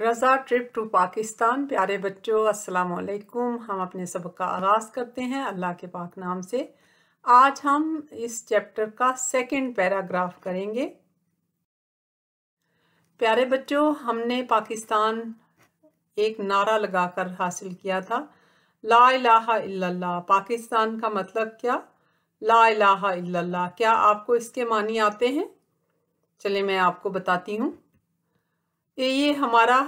Raza trip to Pakistan प्यारे बच्चों अस्सलाम वालेकुम हम अपने सबक का आगाज़ करते हैं अल्लाह के पाक नाम से आज हम इस चैप्टर का सेकंड पैराग्राफ करेंगे प्यारे बच्चों हमने पाकिस्तान एक नारा लगाकर हासिल किया था ला इलाहा इल्लल्लाह पाकिस्तान का मतलब क्या ला इलाहा इल्लल्लाह क्या आपको इसके मानी आते हैं चलिए मैं आपको बताती हूँ ये हमारा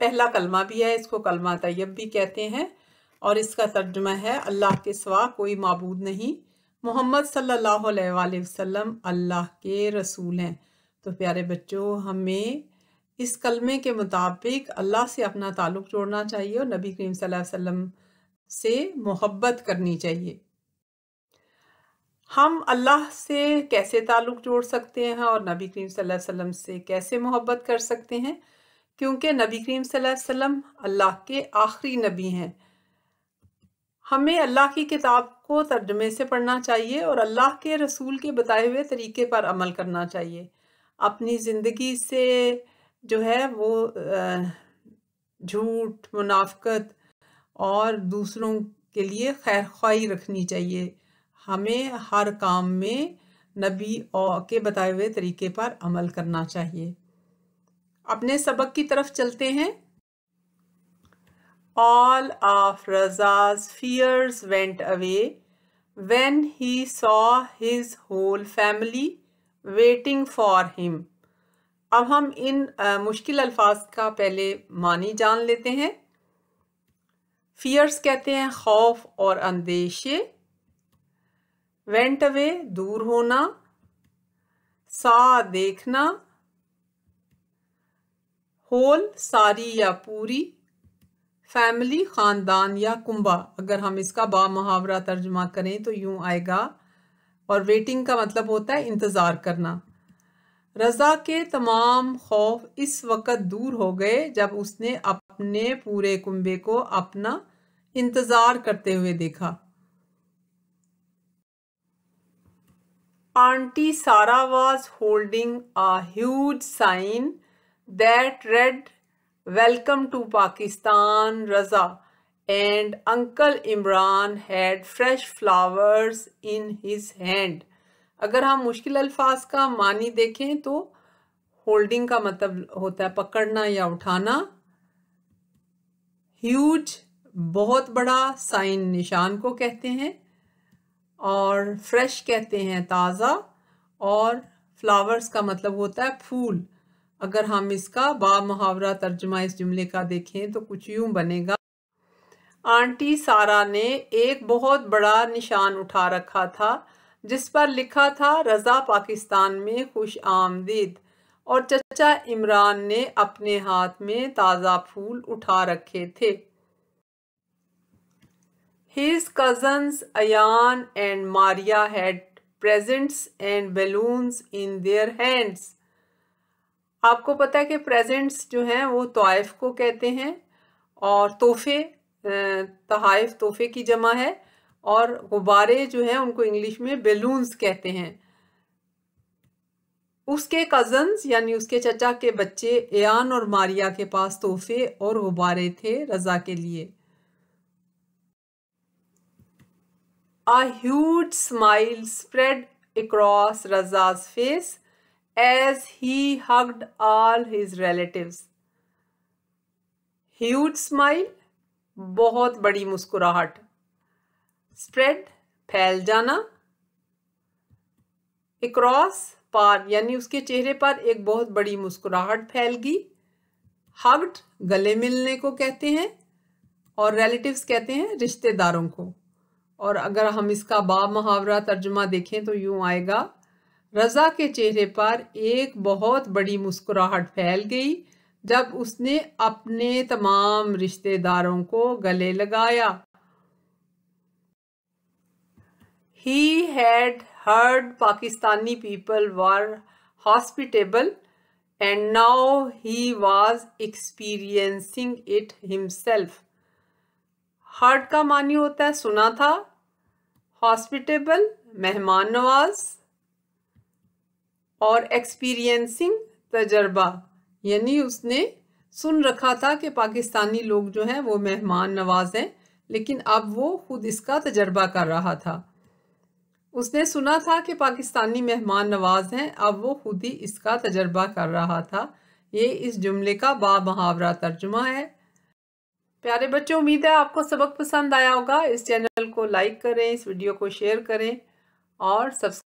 पहला कलमा भी है इसको कलमा तैयब भी कहते हैं और इसका तर्जमा है अल्लाह के सवा कोई मबूद नहीं मोहम्मद सल्लल्लाहु अलैहि वसल्लम अल्लाह के रसूल हैं तो प्यारे बच्चों हमें इस कलमे के मुताबिक अल्लाह से अपना ताल्लुक़ जोड़ना चाहिए और नबी करीम वसल्लम से मोहब्बत करनी चाहिए हम अल्लाह से कैसे ताल्लुक़ जोड़ सकते हैं और नबी करीम सल्लल्लाहु अलैहि वसल्लम से कैसे मोहब्बत कर सकते हैं क्योंकि नबी करीम सल्लल्लाहु अलैहि वसल्लम अल्लाह के आखिरी नबी हैं हमें अल्लाह की किताब को तर्जमे से पढ़ना चाहिए और अल्लाह के रसूल के बताए हुए तरीके पर अमल करना चाहिए अपनी ज़िंदगी से जो है वो झूठ मुनाफ़त और दूसरों के लिए खैर ख्वाही रखनी चाहिए हमें हर काम में नबी के बताए हुए तरीके पर अमल करना चाहिए अपने सबक की तरफ चलते हैं all of Raza's fears went away when he saw his whole family waiting for him अब हम इन आ, मुश्किल अल्फाज का पहले मानी जान लेते हैं फियर्स कहते हैं खौफ और अंदेशे वेंट अवे दूर होना सा देखना होल सारी या पूरी फैमिली ख़ानदान या कुंबा अगर हम इसका बा मुहावरा तर्जमा करें तो यूं आएगा और वेटिंग का मतलब होता है इंतज़ार करना रज़ा के तमाम खौफ इस वक़्त दूर हो गए जब उसने अपने पूरे कुंबे को अपना इंतज़ार करते हुए देखा aunty Sara was holding a sign that read welcome to Pakistan Raza and uncle Imran had fresh flowers in his hand अगर हम मुश्किल अल्फाज का मानी देखें तो होल्डिंग का मतलब होता है पकड़ना या उठाना ह्यूज बहुत बड़ा साइन निशान को कहते हैं और फ्रेश कहते हैं ताज़ा और फ्लावर्स का मतलब होता है फूल अगर हम इसका बा मुहावरा तर्जमा इस जुमले का देखें तो कुछ यूं बनेगा आंटी सारा ने एक बहुत बड़ा निशान उठा रखा था जिस पर लिखा था रज़ा पाकिस्तान में खुश आमदीद और चचा इमरान ने अपने हाथ में ताज़ा फूल उठा रखे थे His cousins Ayan and Maria had presents and balloons in their hands. आपको पता है कि प्रेजेंट्स जो हैं वो तोाइफ को कहते हैं और तोहफे तहाइफ तोहफे की जमा है और गुब्बारे जो हैं उनको इंग्लिश में बेलून्स कहते हैं उसके कज़न्स यानी उसके चचा के बच्चे एयान और मारिया के पास तोहफे और गुब्बारे थे रज़ा के लिए A huge smile spread across Raza's face as he hugged all his relatives. Huge smile, बहुत बड़ी मुस्कुराहट स्प्रेड फैल जाना इक्रॉस पार यानी उसके चेहरे पर एक बहुत बड़ी मुस्कुराहट फैल गई हग्ड गले मिलने को कहते हैं और रिलेटिव्स कहते हैं रिश्तेदारों को और अगर हम इसका बा मुहावरा तर्जमा देखें तो यूँ आएगा रज़ा के चेहरे पर एक बहुत बड़ी मुस्कुराहट फैल गई जब उसने अपने तमाम रिश्तेदारों को गले लगाया he had heard Pakistani people were hospitable and now he was experiencing it himself. Heard का मानी होता है सुना था हॉस्पिटेबल मेहमान नवाज और एक्सपीरियंसिंग तजर्बा यानी उसने सुन रखा था कि पाकिस्तानी लोग जो हैं वो मेहमान नवाज हैं लेकिन अब वो खुद इसका तजर्बा कर रहा था उसने सुना था कि पाकिस्तानी मेहमान नवाज हैं अब वो खुद ही इसका तजर्बा कर रहा था ये इस जुमले का बा मुहावरा तर्जुमा है प्यारे बच्चों उम्मीद है आपको सबक पसंद आया होगा इस चैनल को लाइक करें इस वीडियो को शेयर करें और सब्सक्राइब